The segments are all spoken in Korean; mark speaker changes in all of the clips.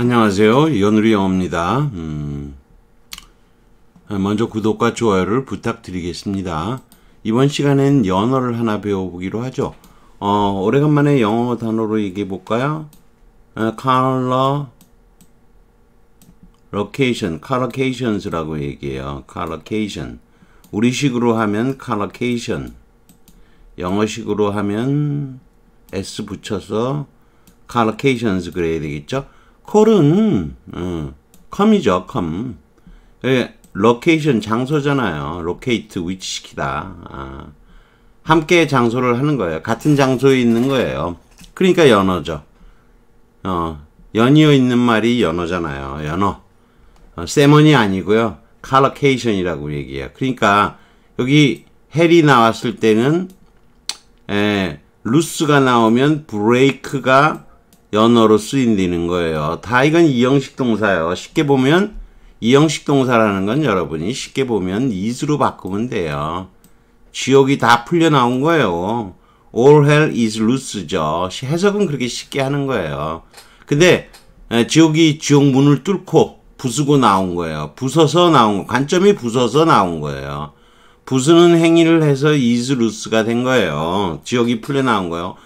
Speaker 1: 안녕하세요. 연우리 영어입니다. 음, 아, 먼저 구독과 좋아요를 부탁드리겠습니다. 이번 시간엔 연어를 하나 배워보기로 하죠. 어, 오래간만에 영어 단어로 얘기해볼까요? 아, color, location, c o l o c a t i o n s 라고 얘기해요. colorcation. 우리식으로 하면 colorcation. 영어식으로 하면 s 붙여서 colorcations 그래야 되겠죠? 콜은 어, 컴이죠 컴 로케이션 예, 장소잖아요 로케이트 위치시키다 아, 함께 장소를 하는 거예요 같은 장소에 있는 거예요 그러니까 연어죠 어, 연이어 있는 말이 연어잖아요 연어 어, 세머니 아니고요 칼로케이션이라고 얘기해요 그러니까 여기 헬이 나왔을 때는 에, 예, 루스가 나오면 브레이크가 연어로 쓰인다는 거예요. 다 이건 이형식 동사예요. 쉽게 보면 이형식 동사라는 건 여러분이 쉽게 보면 is로 바꾸면 돼요. 지옥이 다 풀려 나온 거예요. All hell is loose죠. 해석은 그렇게 쉽게 하는 거예요. 근데 지옥이 지옥 문을 뚫고 부수고 나온 거예요. 부서서 나온 거. 관점이 부서서 나온 거예요. 부수는 행위를 해서 is loose가 된 거예요. 지옥이 풀려 나온 거예요.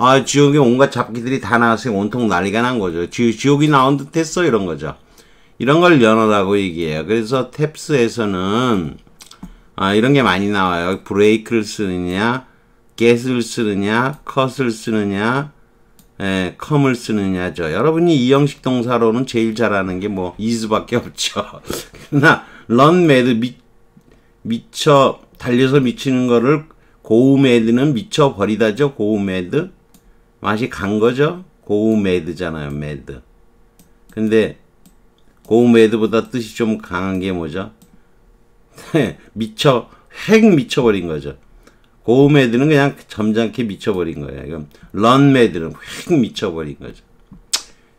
Speaker 1: 아, 지옥에 온갖 잡기들이 다 나와서 온통 난리가 난 거죠. 지, 지옥이 나온 듯 했어. 이런 거죠. 이런 걸 연어라고 얘기해요. 그래서 탭스에서는, 아, 이런 게 많이 나와요. 브레이크를 쓰느냐, 겟을 쓰느냐, 컷을 쓰느냐, 에, 예, 컴을 쓰느냐죠. 여러분이 이 형식 동사로는 제일 잘하는 게 뭐 이즈밖에 없죠. 그러나 런 매드 미, 미쳐 달려서 미치는 거를 고우 애드는 미쳐 버리다죠. 고우 애드. 맛이 간 거죠? 고우메드잖아요. 메드. 근데 고우메드보다 뜻이 좀 강한 게 뭐죠? 미쳐 핵 미쳐버린 거죠. 고우메드는 그냥 점잖게 미쳐버린 거예요. 그럼 런메드는 획 미쳐버린 거죠.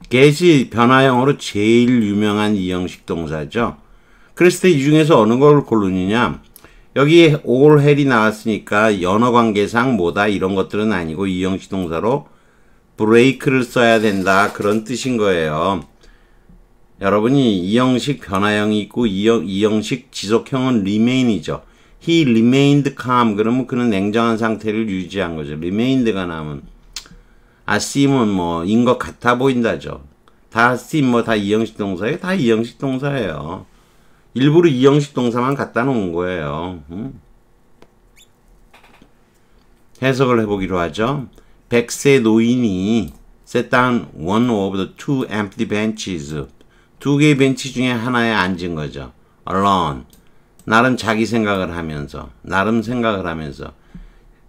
Speaker 1: g 시 변화형으로 제일 유명한 이형식 동사죠. 그랬을 때 이 중에서 어느 걸 고르느냐? 여기 올헬이 나왔으니까 연어 관계상 뭐다 이런 것들은 아니고 이형시 동사로 브레이크를 써야 된다 그런 뜻인 거예요. 여러분이 이형식 변화형이 있고 이형, 이형식 지속형은 remain이죠. He remained calm. 그러면 그는 냉정한 상태를 유지한 거죠. remained가 나오면 I 아, seem은 뭐 인 것 같아 보인다죠. 다 seem 뭐 다 이형식 동사예요. 다 이형식 동사예요. 일부러 이형식 동사만 갖다 놓은 거예요. 음? 해석을 해보기로 하죠. 1세 노인이 set down one of the two empty benches. 두 개의 벤치 중에 하나에 앉은 거죠. alone. 나름 자기 생각을 하면서, 나름 생각을 하면서,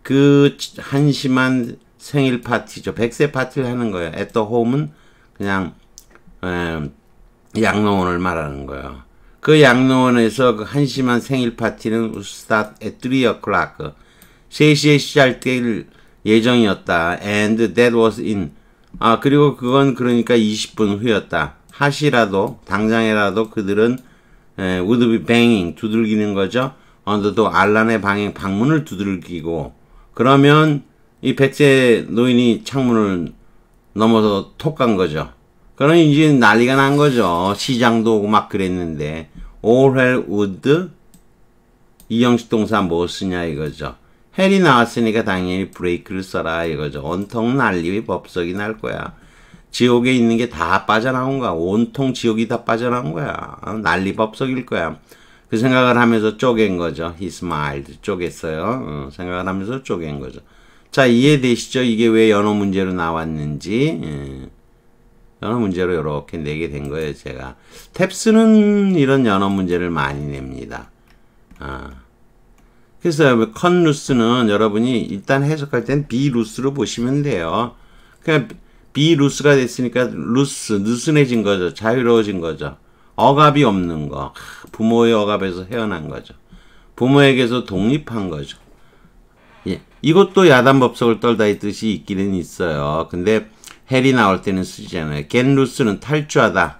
Speaker 1: 그 한심한 생일 파티죠. 1세 파티를 하는 거예요. at the home은 그냥, 에, 음, 양로원을 말하는 거예요. 그 양로원에서 그 한심한 생일 파티는 start at 3 o'clock. 3시에 시작될 예정이었다. And that was in. 아, 그리고 그건 그러니까 20분 후였다. 하시라도, 당장이라도 그들은 에, would be banging, 두들기는 거죠. 언더도 알란의 방에 방문을 두들기고, 그러면 이 백제 노인이 창문을 넘어서 톡 간 거죠. 그러니 이제 난리가 난 거죠. 시장도 오고 막 그랬는데 all h would 이 형식 동사 뭐 쓰냐 이거죠. 헬이 나왔으니까 당연히 브레이크를 써라 이거죠. 온통 난리의 법석이 날 거야. 지옥에 있는 게 다 빠져나온 거야. 온통 지옥이 다 빠져나온 거야. 어, 난리 법석일 거야. 그 생각을 하면서 쪼갠 거죠. He smiled. 쪼갰어요. 어, 생각을 하면서 쪼갠 거죠. 자, 이해되시죠? 이게 왜 연어 문제로 나왔는지. 예. 연어 문제로 이렇게 내게 된 거예요, 제가. 탭스는 이런 연어 문제를 많이 냅니다. 아. 그래서 컨 루스는 여러분이 일단 해석할 땐 비 루스로 보시면 돼요. 그냥 비 루스가 됐으니까 루스, 느슨해진 거죠. 자유로워진 거죠. 억압이 없는 거. 부모의 억압에서 헤어난 거죠. 부모에게서 독립한 거죠. 예. 이것도 야단 법석을 떨다 이 뜻이 있기는 있어요. 근데 해리 나올 때는 쓰잖아요. 겐루스는 탈주하다.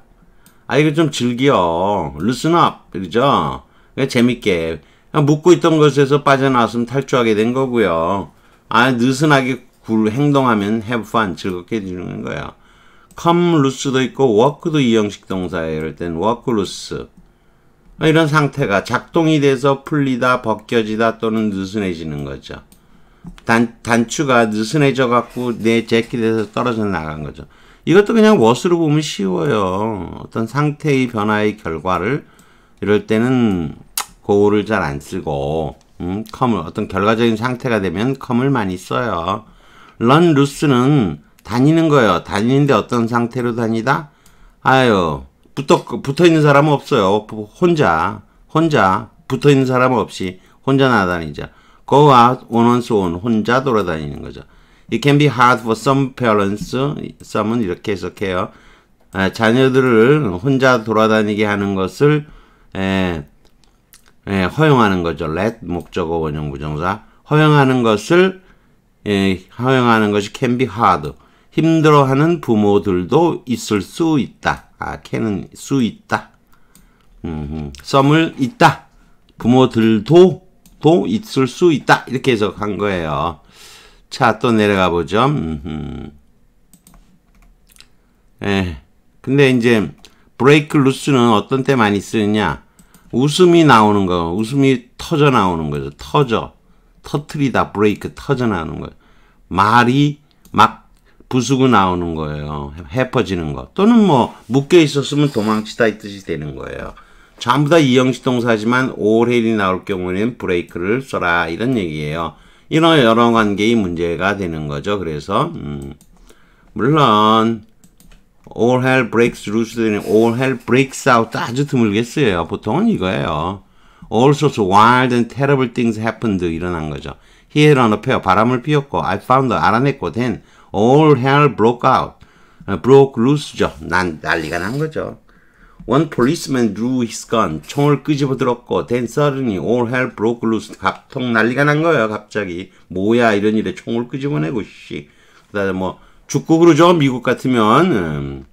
Speaker 1: 아 이거 좀 즐겨. l o o s e 그죠? 그러니까 재밌게. 묻고 있던 것에서 빠져나왔으면 탈주하게 된 거고요. 아 느슨하게 굴 행동하면 have fun. 즐겁게 해주는 거예요. come loose도 있고 walk도 이형식 동사예요. 이럴 땐 walk loose. 이런 상태가 작동이 돼서 풀리다, 벗겨지다 또는 느슨해지는 거죠. 단, 단추가 느슨해져 갖고 내 재킷에서 떨어져 나간 거죠. 이것도 그냥 워스로 보면 쉬워요. 어떤 상태의 변화의 결과를 이럴 때는 고를 잘 안 쓰고 음, 컴을 어떤 결과적인 상태가 되면 컴을 많이 써요. 런 루스는 다니는 거예요. 다니는데 어떤 상태로 다니다? 아유 붙어 붙어 있는 사람은 없어요. 혼자 혼자 붙어 있는 사람 없이 혼자 나다니자. go out on one's own 혼자 돌아다니는 거죠. It can be hard for some parents, some은 이렇게 해석해요. 에, 아, 자녀들을 혼자 돌아다니게 하는 것을 에, 에, 허용하는 거죠. let 목적어 원형 부정사 허용하는 것을 예, 허용하는 것이 can be hard. 힘들어하는 부모들도 있을 수 있다. 아, can은 수 있다. 음, 썸을 있다. 부모들도 도 있을 수 있다. 이렇게 해석한 거예요. 자, 또 내려가 보죠. 음 예. 근데 이제 브레이크 루스는 어떤 때 많이 쓰느냐? 웃음이 나오는 거, 웃음이 터져 나오는 거죠. 터져. 터트리다 브레이크 터져 나오는 거 말이 막 부수고 나오는 거예요. 헤퍼지는 거. 또는 뭐 묶여 있었으면 도망치다 이 뜻이 되는 거예요. 전부 다 이형식 동사지만 올해이 나올 경우에는 브레이크를 써라 이런 얘기예요. 이런 여러 관계의 문제가 되는 거죠. 그래서 음, 물론 all hell breaks loose는 all hell breaks out 아주 드물게 쓰여요. 보통은 이거예요. All sorts of wild and terrible things happened 일어난 거죠. Here on a pair 바람을 피웠고 I found 알아냈고 then all hell broke out broke loose죠. 난 난리가 난 거죠. One policeman drew his gun. 총을 끄집어 들었고 then suddenly all hell broke loose. 갑통 난리가 난 거예요. 갑자기 뭐야 이런 일에 총을 끄집어내고 씨. 그다음에 뭐 죽고 그러죠. 미국 같으면 음.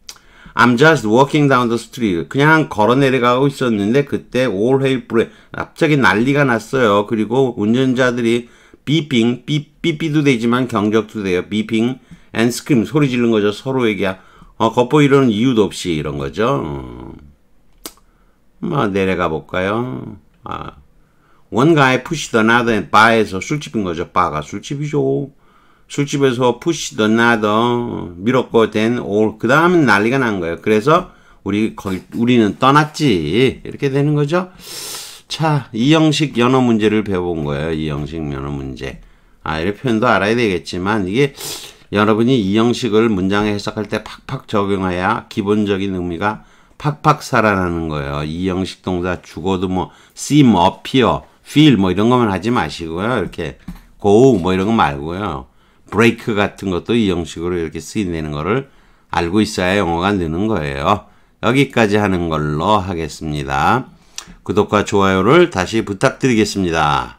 Speaker 1: I'm just walking down the street. 그냥 걸어 내려가고 있었는데 그때 all hell broke. 갑자기 난리가 났어요. 그리고 운전자들이 비핑, 삐, 삐삐도 되지만 경적도 돼요. 비핑 and scream 소리 지른 거죠. 서로에게 어, 겉보이려는 이유도 없이 이런 거죠. 어. 뭐 내려가 볼까요? 아, 원가에 푸시더 나더 바에서 술집인 거죠. 바가 술집이죠. 술집에서 푸시더 나더 밀었고 된올그 다음은 난리가 난 거예요. 그래서 우리 거기 우리는 떠났지 이렇게 되는 거죠. 자, 이형식 연어 문제를 배워본 거예요. 이형식 연어 문제. 아, 이런 표현도 알아야 되겠지만 이게 여러분이 이형식을 문장에 해석할 때 팍팍 적용해야 기본적인 의미가 팍팍 살아나는 거예요. 이 형식 동사 죽어도 뭐 seem, 뭐, appear, feel 뭐 이런 거만 하지 마시고요. 이렇게 go 뭐 이런 거 말고요. break 같은 것도 이 형식으로 이렇게 쓰이는 거를 알고 있어야 영어가 느는 거예요. 여기까지 하는 걸로 하겠습니다. 구독과 좋아요를 다시 부탁드리겠습니다.